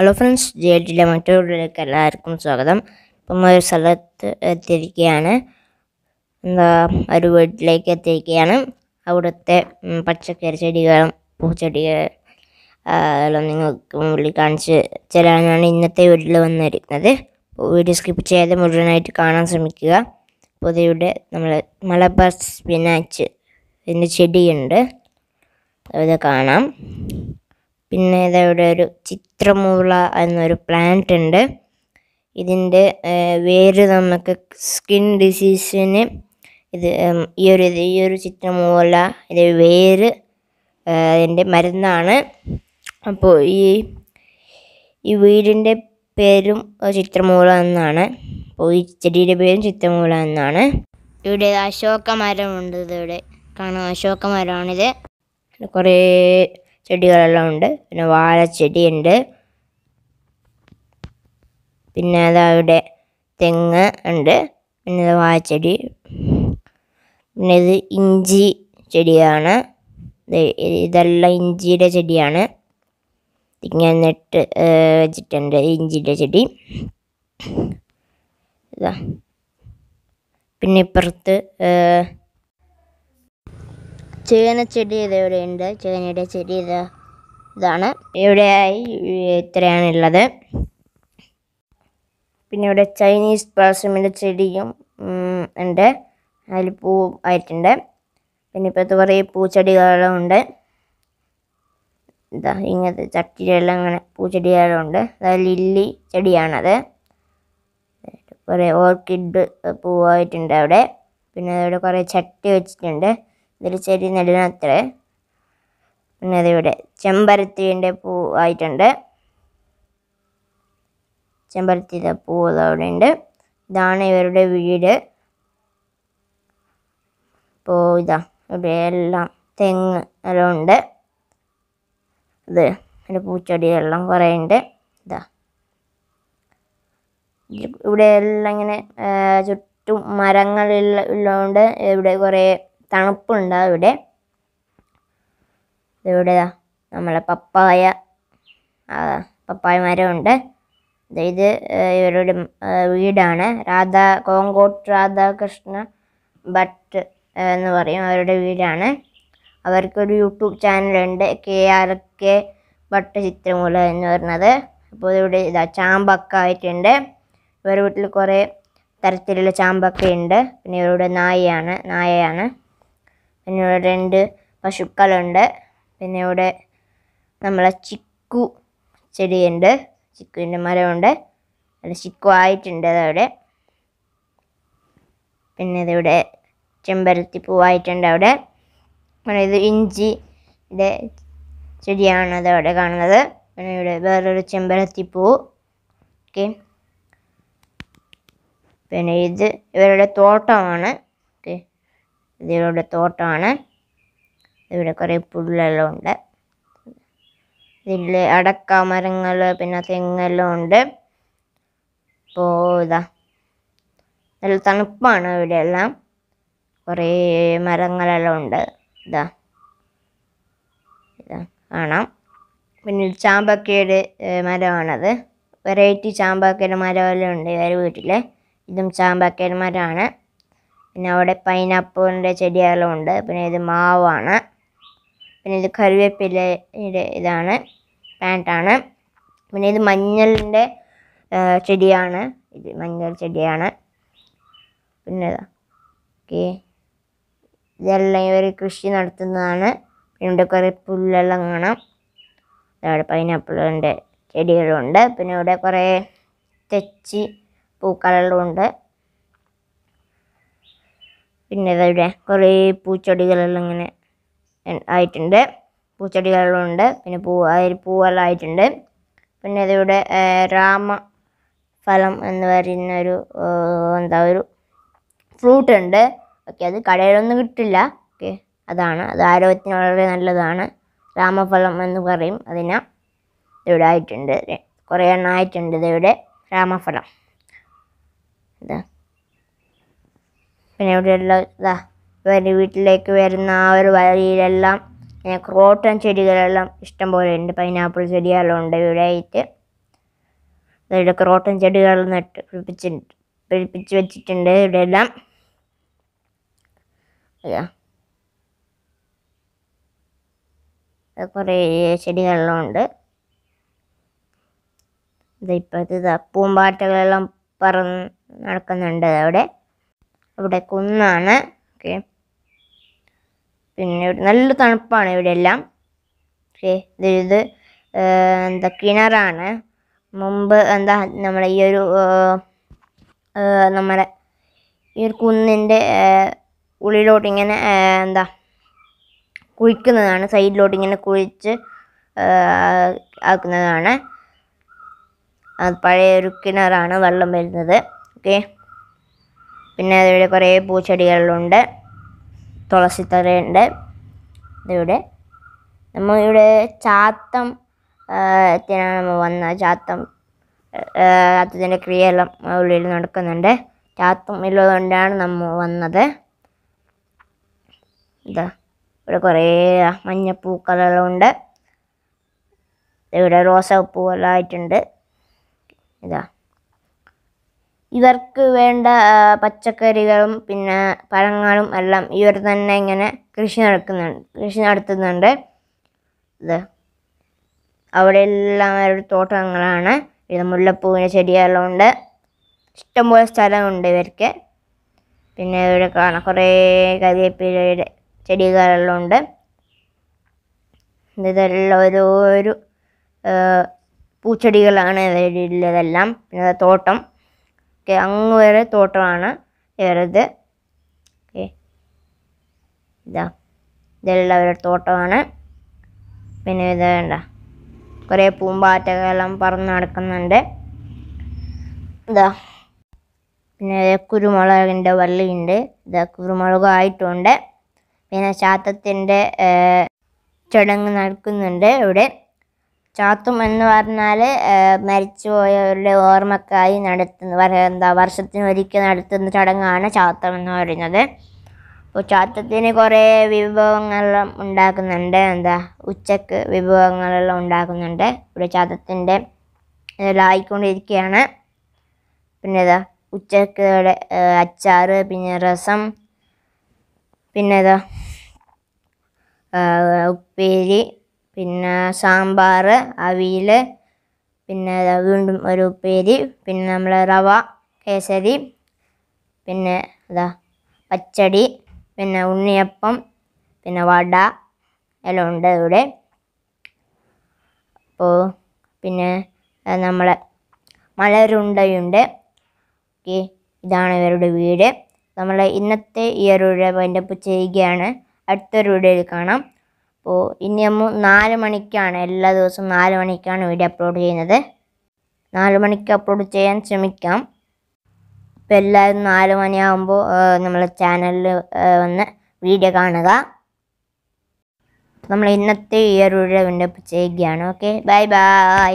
hello friends ജെ ഡിയിലെ മറ്റൊരുള്ളിലേക്ക് എല്ലാവർക്കും സ്വാഗതം ഇപ്പം ഒരു സ്ഥലത്ത് എത്തിയിരിക്കുകയാണ് എന്താ ഒരു വീട്ടിലേക്ക് എത്തിയിരിക്കുകയാണ് അവിടുത്തെ പച്ചക്കറി ചെടികളും പൂച്ചെടികളും നിങ്ങൾക്ക് മുകളിൽ കാണിച്ച് തരാനാണ് ഇന്നത്തെ വീട്ടിൽ വന്നിരിക്കുന്നത് വീഡിയോ സ്കിപ്പ് ചെയ്ത് മുഴുവനായിട്ട് കാണാൻ ശ്രമിക്കുക പുതിയുടെ നമ്മൾ മലബാർ സ്പിനാച്ച് ഇതിൻ്റെ ചെടിയുണ്ട് അത് കാണാം പിന്നെ ഇതവിടെ ഒരു ചിത്രമൂള എന്നൊരു പ്ലാന്റ് ഉണ്ട് ഇതിൻ്റെ വേര് നമുക്ക് സ്കിൻ ഡിസീസിന് ഇത് ഈ ഒരു ഈ ഒരു ചിത്രമൂല ഇത് വേര് അതിൻ്റെ മരുന്നാണ് അപ്പോൾ ഈ ഈ വീടിൻ്റെ പേരും ചിത്രമൂല എന്നാണ് അപ്പോൾ ഈ ചെടിയുടെ പേരും ചിത്രമൂല എന്നാണ് ഇവിടെ അശോക മരമുണ്ട് ഇതിവിടെ കാണാം അശോക മരമാണിത് കുറേ ചെടികളെല്ലാം ഉണ്ട് പിന്നെ വാഴച്ചെടിയുണ്ട് പിന്നെ ഇവിടെ തെങ്ങ് ഉണ്ട് പിന്നെ ഇത് വാഴച്ചെടി പിന്നെ ഇത് ഇഞ്ചി ചെടിയാണ് ഇതെല്ലാം ഇഞ്ചിയുടെ ചെടിയാണ് ഞാൻ നെട്ട് വെച്ചിട്ടുണ്ട് ഇഞ്ചിൻ്റെ ചെടി ഇതാ പിന്നെ ഇപ്പുറത്ത് ചെടി ഇത് ഉണ്ട് ചേനയുടെ ചെടി ഇത് ഇതാണ് ഇവിടെയായി ഇത്രയാണ് ഉള്ളത് പിന്നെ ഇവിടെ ചൈനീസ് പാസമിൻ്റെ ചെടിയും ഉണ്ട് അതിൽ പൂ ആയിട്ടുണ്ട് പിന്നെ ഇപ്പോഴത്തെ കുറേ പൂച്ചെടികളും ഉണ്ട് ഇതാ ഇങ്ങനത്തെ ചട്ടിയിലെല്ലാം അങ്ങനെ പൂച്ചെടികളും ഉണ്ട് അതായത് ലില്ലി ചെടിയാണത് കുറേ ഓർക്കിഡ് പൂവായിട്ടുണ്ട് അവിടെ പിന്നെ അവിടെ കുറേ ചട്ടി വെച്ചിട്ടുണ്ട് ഇതൊരു ചെറിയ നെടിനത്രേ പിന്നെ അതിവിടെ ചെമ്പരത്തിൻ്റെ പൂ ആയിട്ടുണ്ട് ചെമ്പരത്തിയുടെ പൂ അതവിടെ ഉണ്ട് ഇതാണ് ഇവരുടെ വീട് അപ്പോൾ ഇതാ ഇവിടെ എല്ലാം തെങ്ങ് എല്ലാം ഉണ്ട് ഇത് എൻ്റെ പൂച്ചെടിയെല്ലാം കുറേ ഉണ്ട് ഇതാ ഇവിടെ എല്ലാം ഇങ്ങനെ ചുറ്റും മരങ്ങൾ ഉള്ളതുകൊണ്ട് ഇവിടെ കുറേ തണുപ്പുണ്ട് ഇവിടെ ഇവിടെ നമ്മളെ പപ്പായ പപ്പായ മരമുണ്ട് ഇത് ഇവരുടെ വീടാണ് രാധാ കോങ്കോട്ട് രാധാകൃഷ്ണ ഭട്ട് എന്ന് പറയും അവരുടെ വീടാണ് അവർക്കൊരു യൂട്യൂബ് ചാനലുണ്ട് കെ ആർ കെ ഭട്ട് ചിത്രമൂല എന്ന് പറഞ്ഞത് അപ്പോൾ ഇവിടെ ഇതാ ചാമ്പൊക്കെ ആയിട്ടുണ്ട് ഇവരുടെ വീട്ടിൽ കുറേ തരത്തിലുള്ള ചാമ്പൊക്കെ ഉണ്ട് പിന്നെ ഇവരുടെ നായയാണ് നായയാണ് പിന്നെ ഇവിടെ രണ്ട് പശുക്കളുണ്ട് പിന്നെ ഇവിടെ നമ്മളെ ചിക്കു ചെടിയുണ്ട് ചിക്കുവിൻ്റെ മരമുണ്ട് അത് ചിക്കു ആയിട്ടുണ്ട് അതവിടെ പിന്നെ ഇതിവിടെ ചെമ്പരത്തി പൂവായിട്ടുണ്ട് അവിടെ പിന്നെ ഇത് ഇഞ്ചിയുടെ ചെടിയാണ് അതവിടെ കാണുന്നത് പിന്നെ ഇവിടെ വേറൊരു ചെമ്പരത്തി പൂ ഓക്കെ പിന്നെ ഇത് ഇവരുടെ തോട്ടമാണ് ഇതിലൂടെ തോട്ടമാണ് ഇവിടെ കുറേ പുല്ലെല്ലാം ഉണ്ട് ഇതിൽ അടക്ക മരങ്ങൾ പിന്നെ തെങ്ങെല്ലാം ഉണ്ട് അപ്പോൾ ഇതാ നല്ല തണുപ്പാണ് ഇവിടെയെല്ലാം കുറേ മരങ്ങളെല്ലാം ഉണ്ട് ഇതാ ഇതാ കാണാം പിന്നെ ചാമ്പക്കയുടെ മരമാണത് വെറൈറ്റി ചാമ്പക്കയുടെ മരമെല്ലാം ഉണ്ട് ഇവരെ വീട്ടിൽ ഇതും ചാമ്പക്കയുടെ മരമാണ് പിന്നെ അവിടെ പൈനാപ്പിളിൻ്റെ ചെടികളും ഉണ്ട് പിന്നെ ഇത് മാവാണ് പിന്നെ ഇത് കറിവേപ്പിലയുടെ ഇതാണ് പാൻറ്റാണ് പിന്നെ ഇത് മഞ്ഞളിൻ്റെ ചെടിയാണ് ഇത് മഞ്ഞൾ ചെടിയാണ് പിന്നെ ഓക്കെ ഇതെല്ലാം ഇവർ കൃഷി നടത്തുന്നതാണ് പിന്നെ ഇവിടെ കുറേ പുല്ലെല്ലാം കാണാം അവിടെ പൈനാപ്പിളിൻ്റെ ചെടികളുണ്ട് പിന്നെ ഇവിടെ കുറേ തെച്ചി പൂക്കളെല്ലാം ഉണ്ട് പിന്നെ ഇവരുടെ കുറേ പൂച്ചെടികളെല്ലാം ഇങ്ങനെ ആയിട്ടുണ്ട് പൂച്ചെടികളെല്ലാം ഉണ്ട് പിന്നെ പൂ പൂവെല്ലാം ആയിട്ടുണ്ട് പിന്നെ ഇതിവിടെ രാമ ഫലം എന്ന് പറയുന്ന ഒരു എന്താ ഒരു ഫ്രൂട്ട് ഉണ്ട് ഓക്കെ അത് കടയിലൊന്നും കിട്ടില്ല ഓക്കെ അതാണ് അത് ആരോഗ്യത്തിന് വളരെ നല്ലതാണ് രാമഫലം എന്ന് പറയും അതിന് ഇവിടെ ആയിട്ടുണ്ട് കുറേ എണ്ണം ആയിട്ടുണ്ട് ഇതിവിടെ രാമഫലം ഇതാ പിന്നെ ഇവിടെയുള്ള ഇതാ ഇവരുടെ വീട്ടിലേക്ക് വരുന്ന ആ ഒരു വഴിയിലെല്ലാം പിന്നെ ക്രോട്ടൺ ചെടികളെല്ലാം ഇഷ്ടംപോലെ ഉണ്ട് പൈനാപ്പിൾ ചെടിയെല്ലാം ഉണ്ട് ഇവിടെ ആയിട്ട് ഇവിടെ ക്രോട്ടൺ ചെടികൾ നട്ട് പിടിപ്പിച്ചിട്ടുണ്ട് പിടിപ്പിച്ച് വെച്ചിട്ടുണ്ട് ഇവിടെ എല്ലാം കുറേ ചെടികളെല്ലാം ഉണ്ട് ഇതിപ്പോഴത്തെ പൂമ്പാറ്റകളെല്ലാം പറന്ന് നടക്കുന്നുണ്ട് അവിടെ ഇവിടെ കുന്നാണ് ഓക്കെ പിന്നെ നല്ല തണുപ്പാണ് ഇവിടെ എല്ലാം ഓക്കെ ഇത് എന്താ കിണറാണ് മുമ്പ് എന്താ നമ്മുടെ ഈ ഒരു നമ്മുടെ ഈ ഒരു കുന്നിൻ്റെ ഉള്ളിലോട്ട് ഇങ്ങനെ എന്താ കുഴിക്കുന്നതാണ് സൈഡിലോട്ട് ഇങ്ങനെ കുഴിച്ച് ആക്കുന്നതാണ് പഴയ ഒരു കിണറാണ് വെള്ളം വരുന്നത് ഓക്കെ പിന്നെ ഇവിടെ കുറേ പൂച്ചെടികളുണ്ട് തുളസിത്തറയുണ്ട് ഇതിവിടെ നമ്മൾ ഇവിടെ ചാത്തം ത്തിനാണ് നമ്മൾ വന്നത് ചാത്തം ചാത്തത്തിൻ്റെ ക്രിയയെല്ലാം ഉള്ളിൽ നടക്കുന്നുണ്ട് ചാത്തം ഉള്ളതുകൊണ്ടാണ് നമ്മൾ വന്നത് ഇതാ ഇവിടെ കുറേ മഞ്ഞപ്പൂക്കളെല്ലാം ഉണ്ട് ഇവിടെ റോസാപ്പൂവെല്ലാം ആയിട്ടുണ്ട് ഇതാ ഇവർക്ക് വേണ്ട പച്ചക്കറികളും പിന്നെ പഴങ്ങളും എല്ലാം ഇവർ തന്നെ ഇങ്ങനെ കൃഷി നടക്കുന്നുണ്ട് കൃഷി നടത്തുന്നുണ്ട് ഇത് അവിടെ എല്ലാം ഒരു തോട്ടങ്ങളാണ് ഇത് മുല്ലപ്പൂവിൻ്റെ ചെടിയെല്ലാം ഉണ്ട് ഇഷ്ടംപോലെ സ്ഥലമുണ്ട് ഇവർക്ക് പിന്നെ ഇവിടെ കാണാം കുറേ കരിവേപ്പിലയുടെ ചെടികളെല്ലാം ഉണ്ട് ഇതെല്ലാം ഓരോരോ പൂച്ചെടികളാണ് ഇവരുടെ ഉള്ളതെല്ലാം പിന്നെ തോട്ടം ഓക്കെ അങ്ങ് വരെ തോട്ടമാണ് ഇവരത് ഓക്കെ ഇതാ ഇതെല്ലാം അവരുടെ തോട്ടമാണ് പിന്നെ ഇത് വേണ്ട കുറേ പൂമ്പാറ്റകളെല്ലാം പറന്ന് നടക്കുന്നുണ്ട് ഇതാ പിന്നെ കുരുമുളകിൻ്റെ വള്ളിയുണ്ട് ഇതാ കുരുമുളകും ആയിട്ടുണ്ട് പിന്നെ ശാത്തത്തിൻ്റെ ചടങ്ങ് നടക്കുന്നുണ്ട് ഇവിടെ ചാത്തും എന്ന് പറഞ്ഞാൽ മരിച്ചുപോയവരുടെ ഓർമ്മക്കായി നടത്തുന്ന എന്താ വർഷത്തിനൊരിക്കൽ നടത്തുന്ന ചടങ്ങാണ് ചാത്തം എന്ന് പറയുന്നത് അപ്പോൾ ചാത്തത്തിന് കുറേ വിഭവങ്ങളെല്ലാം ഉണ്ടാക്കുന്നുണ്ട് എന്താ ഉച്ചക്ക് വിഭവങ്ങളെല്ലാം ഉണ്ടാക്കുന്നുണ്ട് ഇവിടെ ചാത്തത്തിൻ്റെ ഇതിലായിക്കൊണ്ടിരിക്കുകയാണ് പിന്നെ ഇതാ ഉച്ചക്ക് അച്ചാർ പിന്നെ രസം പിന്നെ ഇതാ ഉപ്പേരി പിന്നെ സാമ്പാർ അവിയൽ പിന്നെ വീണ്ടും ഒരു ഉപ്പേരി പിന്നെ നമ്മൾ റവ കേസരി പിന്നെ അതാ പച്ചടി പിന്നെ ഉണ്ണിയപ്പം പിന്നെ വട എല്ലാം ഉണ്ട് ഇവിടെ അപ്പോൾ പിന്നെ നമ്മളെ മലരുണ്ടയുണ്ട് ഓക്കെ ഇതാണ് ഇവരുടെ വീട് നമ്മൾ ഇന്നത്തെ ഈ ഒരു വീഡിയോ ചെയ്യുകയാണ് അടുത്തൊരു വീഡിയോയിൽ കാണാം അപ്പോൾ ഇനി നമ്മൾ നാല് മണിക്കാണ് എല്ലാ ദിവസവും നാല് മണിക്കാണ് വീഡിയോ അപ്ലോഡ് ചെയ്യുന്നത് നാല് മണിക്ക് അപ്ലോഡ് ചെയ്യാൻ ശ്രമിക്കാം ഇപ്പം എല്ലാവരും നാല് മണിയാകുമ്പോൾ നമ്മളെ ചാനലിൽ വന്ന് വീഡിയോ കാണുക നമ്മൾ ഇന്നത്തെ ഈ ഒരു വീഡിയോ ചെയ്യുകയാണ് ഓക്കെ ബൈ ബൈ